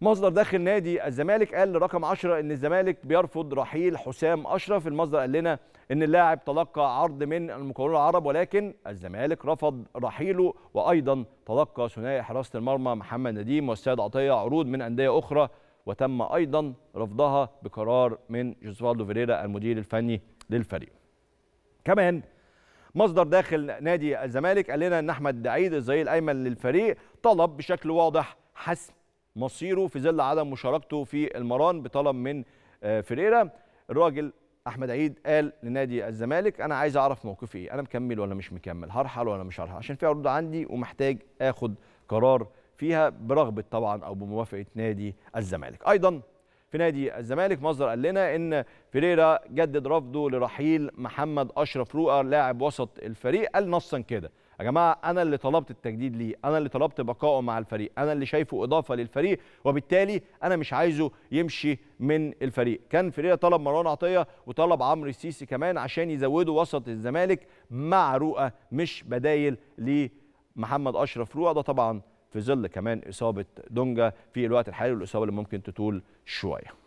مصدر داخل نادي الزمالك قال لرقم 10 ان الزمالك بيرفض رحيل حسام اشرف المصدر قال لنا ان اللاعب تلقى عرض من المقاولون العرب ولكن الزمالك رفض رحيله وايضا تلقى ثنائي حراسه المرمى محمد نديم والسيد عطيه عروض من انديه اخرى وتم ايضا رفضها بقرار من جوزفالدو فيريرا المدير الفني للفريق كمان مصدر داخل نادي الزمالك قال لنا ان احمد عيد الظهير الايمن للفريق طلب بشكل واضح حسم مصيره في ظل عدم مشاركته في المران بطلب من آه، فريرا الراجل احمد عيد قال لنادي الزمالك انا عايز اعرف موقفي ايه انا مكمل ولا مش مكمل هرحل ولا مش هرحل عشان في عروض عندي ومحتاج اخد قرار فيها برغبه طبعا او بموافقه نادي الزمالك ايضا في نادي الزمالك مصدر قال لنا ان فيريرا جدد رفضه لرحيل محمد اشرف رؤى لاعب وسط الفريق قال نصا كده يا جماعه انا اللي طلبت التجديد ليه انا اللي طلبت بقائه مع الفريق انا اللي شايفه اضافه للفريق وبالتالي انا مش عايزه يمشي من الفريق كان فريق طلب مروان عطيه وطلب عمرو السيسي كمان عشان يزودوا وسط الزمالك مع رؤى مش بدايل لمحمد اشرف رؤى ده طبعا في ظل كمان اصابه دونجا في الوقت الحالي والاصابه اللي ممكن تطول شويه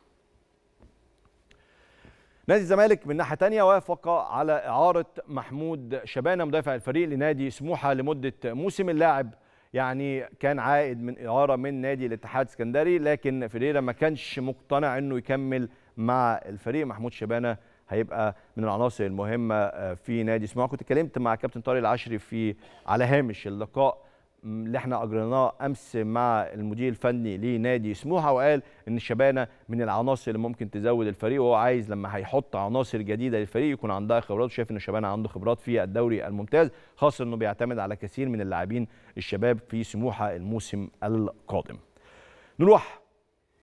نادي الزمالك من ناحيه ثانيه وافق على اعاره محمود شبانه مدافع الفريق لنادي سموحه لمده موسم اللاعب يعني كان عائد من اعاره من نادي الاتحاد السكندري لكن فيريرا ما كانش مقتنع انه يكمل مع الفريق محمود شبانه هيبقى من العناصر المهمه آه، في نادي سموحه كنت اتكلمت مع كابتن طارق العشري في على هامش اللقاء اللي احنا اجريناه امس مع المدير الفني لنادي سموحه وقال ان الشبانه من العناصر اللي ممكن تزود الفريق وهو عايز لما هيحط عناصر جديده للفريق يكون عندها خبرات وشايف ان الشبانه عنده خبرات في الدوري الممتاز خاصه انه بيعتمد على كثير من اللاعبين الشباب في سموحه الموسم القادم. نروح